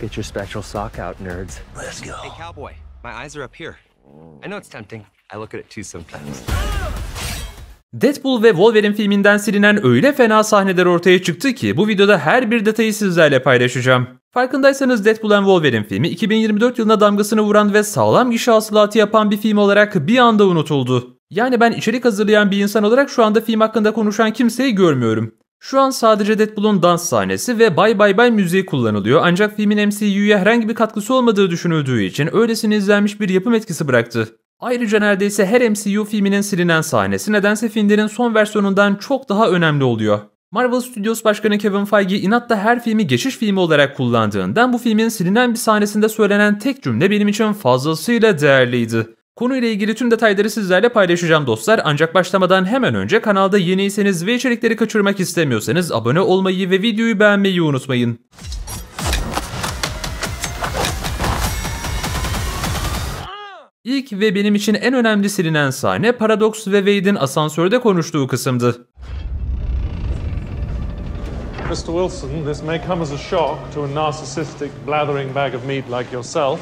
Get your special sock out, nerds. Let's go. Hey, cowboy, my eyes are up here. I know it's tempting. I look at it too sometimes. Deadpool ve Wolverine filminden silinen öyle fena sahneler ortaya çıktı ki bu videoda her bir detayı sizlerle paylaşacağım. Farkındaysanız Deadpool and Wolverine filmi 2024 yılına damgasını vuran ve sağlam gişe hasılatı yapan bir film olarak bir anda unutuldu. Yani ben içerik hazırlayan bir insan olarak şu anda film hakkında konuşan kimseyi görmüyorum. Şu an sadece Deadpool'un dans sahnesi ve Bye Bye Bye müziği kullanılıyor ancak filmin MCU'ya herhangi bir katkısı olmadığı düşünüldüğü için öylesine izlenmiş bir yapım etkisi bıraktı. Ayrıca neredeyse her MCU filminin silinen sahnesi nedense filmlerin son versiyonundan çok daha önemli oluyor. Marvel Studios Başkanı Kevin Feige inatla her filmi geçiş filmi olarak kullandığından bu filmin silinen bir sahnesinde söylenen tek cümle benim için fazlasıyla değerliydi. Konuyla ilgili tüm detayları sizlerle paylaşacağım dostlar ancak başlamadan hemen önce kanalda yeniyseniz ve içerikleri kaçırmak istemiyorsanız abone olmayı ve videoyu beğenmeyi unutmayın. İlk ve benim için en önemli silinen sahne Paradox ve Wade'in asansörde konuştuğu kısımdı. Mr. Wilson, this may come as a shock to a narcissistic blathering bag of meat like yourself.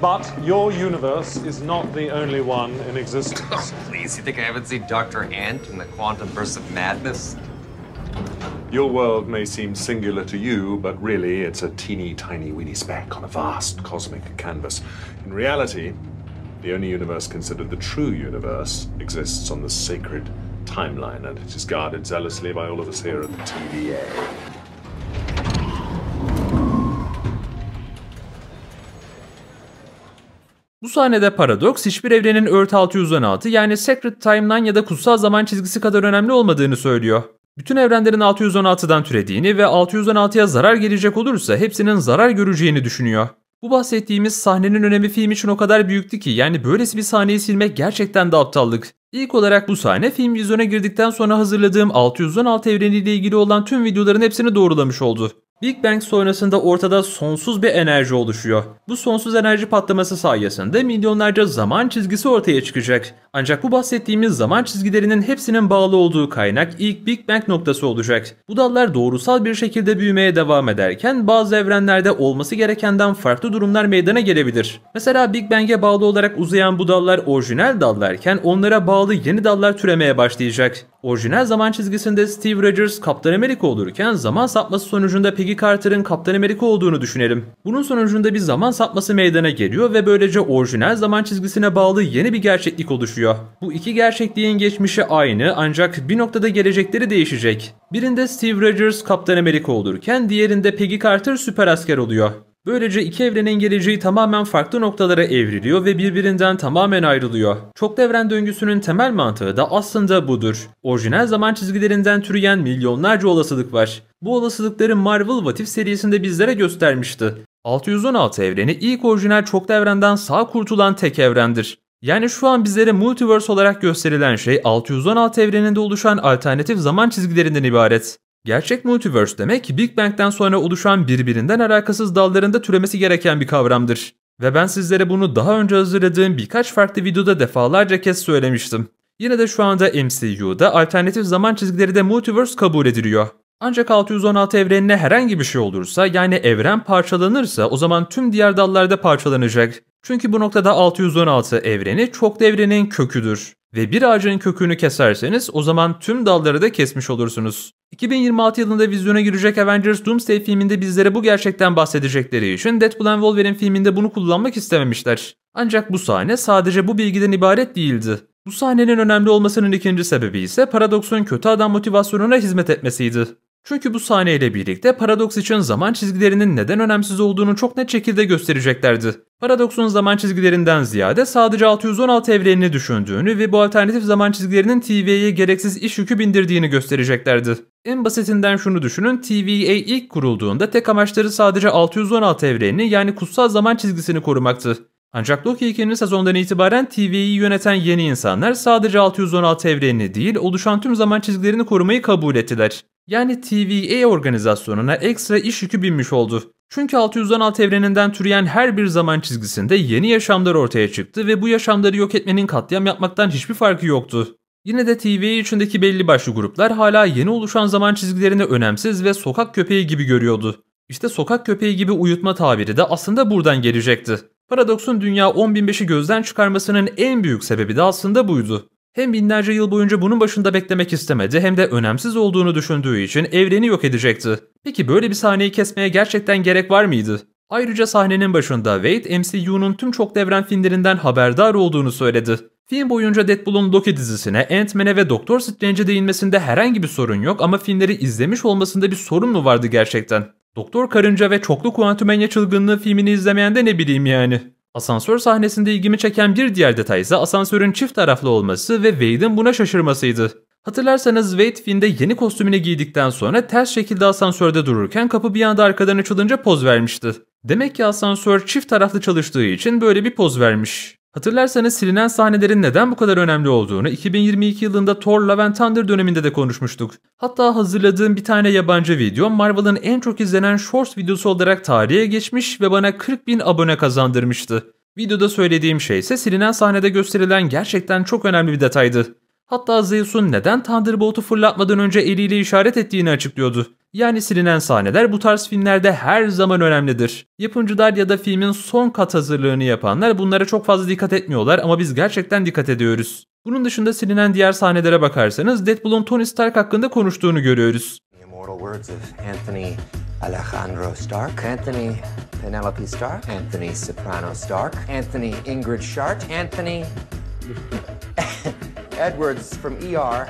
But your universe is not the only one in existence. Oh, please, you think I haven't seen Dr. Ant in the quantum burst of madness? Your world may seem singular to you, but really it's a teeny tiny weeny speck on a vast cosmic canvas. In reality, the only universe considered the true universe exists on the sacred timeline, and it is guarded zealously by all of us here at the TVA. Bu sahnede paradoks hiçbir evrenin Earth 616 yani Sacred Timeline ya da kutsal zaman çizgisi kadar önemli olmadığını söylüyor. Bütün evrenlerin 616'dan türediğini ve 616'ya zarar gelecek olursa hepsinin zarar göreceğini düşünüyor. Bu bahsettiğimiz sahnenin önemi film için o kadar büyüktü ki yani böylesi bir sahneyi silmek gerçekten de aptallık. İlk olarak bu sahne film vizyona girdikten sonra hazırladığım 616 evreniyle ilgili olan tüm videoların hepsini doğrulamış oldu. Big Bang sonrasında ortada sonsuz bir enerji oluşuyor. Bu sonsuz enerji patlaması sayesinde milyonlarca zaman çizgisi ortaya çıkacak. Ancak bu bahsettiğimiz zaman çizgilerinin hepsinin bağlı olduğu kaynak ilk Big Bang noktası olacak. Bu dallar doğrusal bir şekilde büyümeye devam ederken bazı evrenlerde olması gerekenden farklı durumlar meydana gelebilir. Mesela Big Bang'e bağlı olarak uzayan bu dallar orijinal dallarken onlara bağlı yeni dallar türemeye başlayacak. Orijinal zaman çizgisinde Steve Rogers Kaptan Amerika olurken zaman sapması sonucunda Peggy Carter'ın Kaptan Amerika olduğunu düşünelim. Bunun sonucunda bir zaman sapması meydana geliyor ve böylece orijinal zaman çizgisine bağlı yeni bir gerçeklik oluşuyor geçiyor. Bu iki gerçekliğin geçmişi aynı ancak bir noktada gelecekleri değişecek. Birinde Steve Rogers Kaptan Amerika olurken diğerinde Peggy Carter süper asker oluyor. Böylece iki evrenin geleceği tamamen farklı noktalara evriliyor ve birbirinden tamamen ayrılıyor. Çoklu evren döngüsünün temel mantığı da aslında budur. Orijinal zaman çizgilerinden türeyen milyonlarca olasılık var. Bu olasılıkları Marvel What If serisinde bizlere göstermişti. 616 evreni ilk orijinal çoklu evrenden sağ kurtulan tek evrendir. Yani şu an bizlere multiverse olarak gösterilen şey 616 evreninde oluşan alternatif zaman çizgilerinden ibaret. Gerçek multiverse demek Big Bang'den sonra oluşan birbirinden alakasız dallarında türemesi gereken bir kavramdır. Ve ben sizlere bunu daha önce hazırladığım birkaç farklı videoda defalarca kez söylemiştim. Yine de şu anda MCU'da alternatif zaman çizgileri de multiverse kabul ediliyor. Ancak 616 evrenine herhangi bir şey olursa yani evren parçalanırsa o zaman tüm diğer dallarda parçalanacak. Çünkü bu noktada 616 evreni çok devrenin köküdür ve bir ağacın kökünü keserseniz o zaman tüm dalları da kesmiş olursunuz. 2026 yılında vizyona girecek Avengers Doomsday filminde bizlere bu gerçekten bahsedecekleri için Deadpool and Wolverine filminde bunu kullanmak istememişler. Ancak bu sahne sadece bu bilgiden ibaret değildi. Bu sahnenin önemli olmasının ikinci sebebi ise paradoksun kötü adam motivasyonuna hizmet etmesiydi. Çünkü bu sahneyle birlikte Paradox için zaman çizgilerinin neden önemsiz olduğunu çok net şekilde göstereceklerdi. Paradox'un zaman çizgilerinden ziyade sadece 616 evrenini düşündüğünü ve bu alternatif zaman çizgilerinin TVA'ye gereksiz iş yükü bindirdiğini göstereceklerdi. En basitinden şunu düşünün, TVA ilk kurulduğunda tek amaçları sadece 616 evrenini yani kutsal zaman çizgisini korumaktı. Ancak Loki 2'nin sezondan itibaren TV'yi yöneten yeni insanlar sadece 616 evrenini değil oluşan tüm zaman çizgilerini korumayı kabul ettiler yani TVA e organizasyonuna ekstra iş yükü binmiş oldu. Çünkü 616 evreninden türeyen her bir zaman çizgisinde yeni yaşamlar ortaya çıktı ve bu yaşamları yok etmenin katliam yapmaktan hiçbir farkı yoktu. Yine de TV e içindeki belli başlı gruplar hala yeni oluşan zaman çizgilerini önemsiz ve sokak köpeği gibi görüyordu. İşte sokak köpeği gibi uyutma tabiri de aslında buradan gelecekti. Paradoksun dünya 10.005'i gözden çıkarmasının en büyük sebebi de aslında buydu. Hem binlerce yıl boyunca bunun başında beklemek istemedi hem de önemsiz olduğunu düşündüğü için evreni yok edecekti. Peki böyle bir sahneyi kesmeye gerçekten gerek var mıydı? Ayrıca sahnenin başında Wade, MCU'nun tüm çok devren filmlerinden haberdar olduğunu söyledi. Film boyunca Deadpool'un Loki dizisine, Ant-Man'e ve Doctor Strange'e değinmesinde herhangi bir sorun yok ama filmleri izlemiş olmasında bir sorun mu vardı gerçekten? Doktor Karınca ve Çoklu Kuantumenya Çılgınlığı filmini izlemeyen de ne bileyim yani. Asansör sahnesinde ilgimi çeken bir diğer detay ise asansörün çift taraflı olması ve Wade'in buna şaşırmasıydı. Hatırlarsanız Wade filmde yeni kostümünü giydikten sonra ters şekilde asansörde dururken kapı bir anda arkadan açılınca poz vermişti. Demek ki asansör çift taraflı çalıştığı için böyle bir poz vermiş. Hatırlarsanız silinen sahnelerin neden bu kadar önemli olduğunu 2022 yılında Thor Love and Thunder döneminde de konuşmuştuk. Hatta hazırladığım bir tane yabancı video Marvel'ın en çok izlenen Shorts videosu olarak tarihe geçmiş ve bana 40 bin abone kazandırmıştı. Videoda söylediğim şey ise silinen sahnede gösterilen gerçekten çok önemli bir detaydı. Hatta Zeus'un neden Thunderbolt'u fırlatmadan önce eliyle işaret ettiğini açıklıyordu. Yani silinen sahneler bu tarz filmlerde her zaman önemlidir. Yapımcılar ya da filmin son kat hazırlığını yapanlar bunlara çok fazla dikkat etmiyorlar ama biz gerçekten dikkat ediyoruz. Bunun dışında silinen diğer sahnelere bakarsanız Deadpool'un Tony Stark hakkında konuştuğunu görüyoruz. Anthony Alejandro Stark, Anthony Penelope Stark, Anthony Soprano Stark, Anthony Ingrid Shart, Anthony Edwards from ER,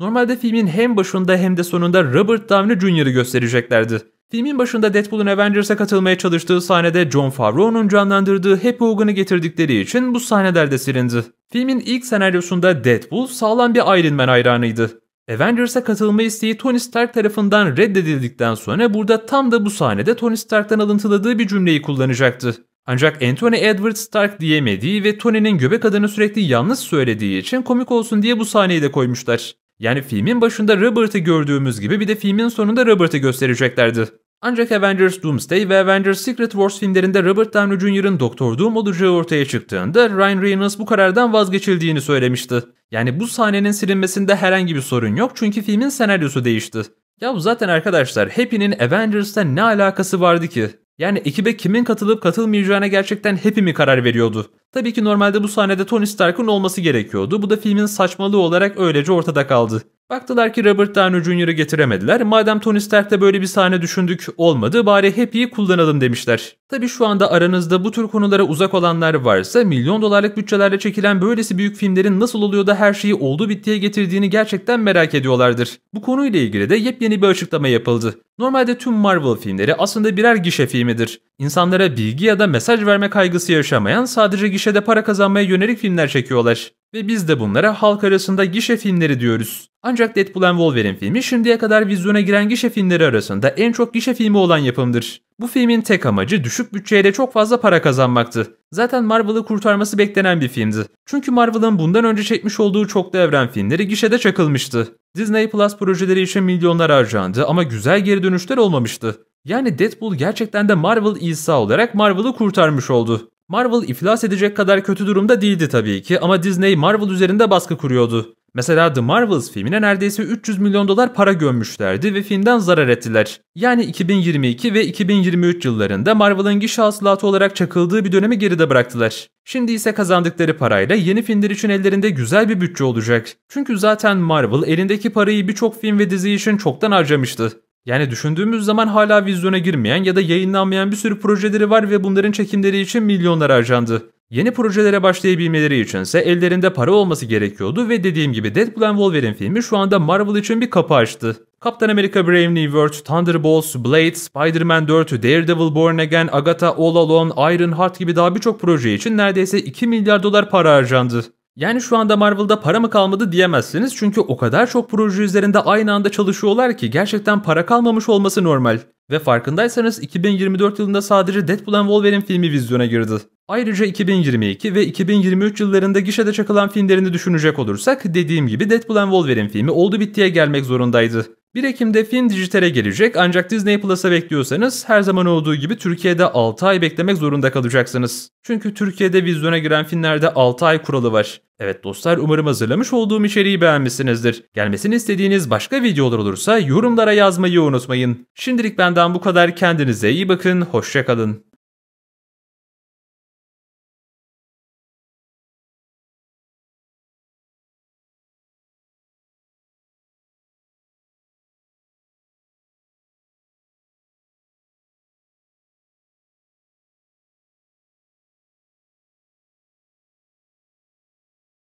Normalde filmin hem başında hem de sonunda Robert Downey Jr.'ı göstereceklerdi. Filmin başında Deadpool'un Avengers'a katılmaya çalıştığı sahnede John Favreau'nun canlandırdığı Happy Hogan'ı getirdikleri için bu sahneler de silindi. Filmin ilk senaryosunda Deadpool sağlam bir Iron Man hayranıydı. Avengers'a katılma isteği Tony Stark tarafından reddedildikten sonra burada tam da bu sahnede Tony Stark'tan alıntıladığı bir cümleyi kullanacaktı. Ancak Anthony Edward Stark diyemediği ve Tony'nin göbek adını sürekli yalnız söylediği için komik olsun diye bu sahneyi de koymuşlar. Yani filmin başında Robert'ı gördüğümüz gibi bir de filmin sonunda Robert'ı göstereceklerdi. Ancak Avengers Doomsday ve Avengers Secret Wars filmlerinde Robert Downey Jr.'ın Doktor Doom olacağı ortaya çıktığında Ryan Reynolds bu karardan vazgeçildiğini söylemişti. Yani bu sahnenin silinmesinde herhangi bir sorun yok çünkü filmin senaryosu değişti. Ya zaten arkadaşlar Happy'nin Avengers'ta ne alakası vardı ki? Yani ekibe kimin katılıp katılmayacağına gerçekten Happy mi karar veriyordu? Tabii ki normalde bu sahnede Tony Stark'ın olması gerekiyordu. Bu da filmin saçmalığı olarak öylece ortada kaldı. Baktılar ki Robert Downey Jr.'ı getiremediler. Madem Tony Stark'ta böyle bir sahne düşündük olmadı bari Happy'yi kullanalım demişler. Tabi şu anda aranızda bu tür konulara uzak olanlar varsa milyon dolarlık bütçelerle çekilen böylesi büyük filmlerin nasıl oluyor da her şeyi olduğu bittiye getirdiğini gerçekten merak ediyorlardır. Bu konuyla ilgili de yepyeni bir açıklama yapıldı. Normalde tüm Marvel filmleri aslında birer gişe filmidir. İnsanlara bilgi ya da mesaj verme kaygısı yaşamayan sadece gişede para kazanmaya yönelik filmler çekiyorlar. Ve biz de bunlara halk arasında gişe filmleri diyoruz. Ancak Deadpool and Wolverine filmi şimdiye kadar vizyona giren gişe filmleri arasında en çok gişe filmi olan yapımdır. Bu filmin tek amacı düşük bütçeyle çok fazla para kazanmaktı. Zaten Marvel'ı kurtarması beklenen bir filmdi. Çünkü Marvel'ın bundan önce çekmiş olduğu çoklu evren filmleri gişede çakılmıştı. Disney Plus projeleri için milyonlar harcandı ama güzel geri dönüşler olmamıştı. Yani Deadpool gerçekten de Marvel İsa olarak Marvel'ı kurtarmış oldu. Marvel iflas edecek kadar kötü durumda değildi tabii ki ama Disney Marvel üzerinde baskı kuruyordu. Mesela The Marvels filmine neredeyse 300 milyon dolar para gömmüşlerdi ve filmden zarar ettiler. Yani 2022 ve 2023 yıllarında Marvel'ın gişe hasılatı olarak çakıldığı bir dönemi geride bıraktılar. Şimdi ise kazandıkları parayla yeni filmler için ellerinde güzel bir bütçe olacak. Çünkü zaten Marvel elindeki parayı birçok film ve dizi için çoktan harcamıştı. Yani düşündüğümüz zaman hala vizyona girmeyen ya da yayınlanmayan bir sürü projeleri var ve bunların çekimleri için milyonlar harcandı. Yeni projelere başlayabilmeleri içinse ellerinde para olması gerekiyordu ve dediğim gibi Deadpool and Wolverine filmi şu anda Marvel için bir kapı açtı. Captain America Brave New World, Thunderbolts, Blade, Spider-Man 4, Daredevil Born Again, Agatha All Alone, Iron Heart gibi daha birçok proje için neredeyse 2 milyar dolar para harcandı. Yani şu anda Marvel'da para mı kalmadı diyemezsiniz çünkü o kadar çok proje üzerinde aynı anda çalışıyorlar ki gerçekten para kalmamış olması normal. Ve farkındaysanız 2024 yılında sadece Deadpool and Wolverine filmi vizyona girdi. Ayrıca 2022 ve 2023 yıllarında gişede çakılan filmlerini düşünecek olursak dediğim gibi Deadpool and Wolverine filmi oldu bittiye gelmek zorundaydı. 1 Ekim'de film dijitale gelecek ancak Disney Plus'a bekliyorsanız her zaman olduğu gibi Türkiye'de 6 ay beklemek zorunda kalacaksınız. Çünkü Türkiye'de vizyona giren filmlerde 6 ay kuralı var. Evet dostlar umarım hazırlamış olduğum içeriği beğenmişsinizdir. Gelmesini istediğiniz başka videolar olursa yorumlara yazmayı unutmayın. Şimdilik benden bu kadar kendinize iyi bakın, hoşçakalın.